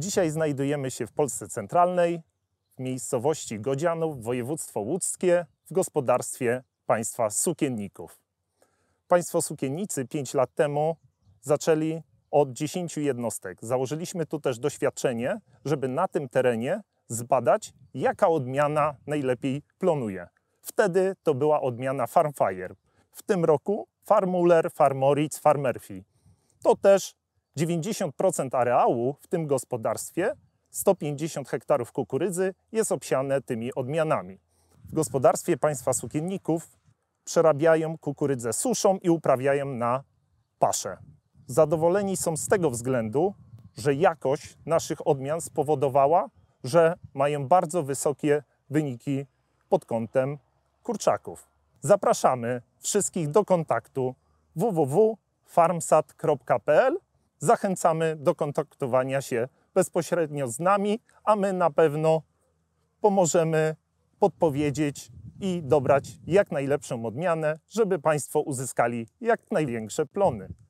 Dzisiaj znajdujemy się w Polsce Centralnej, w miejscowości Godzianów, województwo łódzkie, w gospodarstwie państwa sukienników. Państwo sukiennicy 5 lat temu zaczęli od 10 jednostek. Założyliśmy tu też doświadczenie, żeby na tym terenie zbadać, jaka odmiana najlepiej plonuje. Wtedy to była odmiana Farmfire. W tym roku Farmuller, Farmoritz, Farmerfi. To też 90% areału w tym gospodarstwie, 150 hektarów kukurydzy, jest obsiane tymi odmianami. W gospodarstwie państwa sukienników przerabiają kukurydzę suszą i uprawiają na paszę. Zadowoleni są z tego względu, że jakość naszych odmian spowodowała, że mają bardzo wysokie wyniki pod kątem kurczaków. Zapraszamy wszystkich do kontaktu www.farmsat.pl zachęcamy do kontaktowania się bezpośrednio z nami, a my na pewno pomożemy podpowiedzieć i dobrać jak najlepszą odmianę, żeby Państwo uzyskali jak największe plony.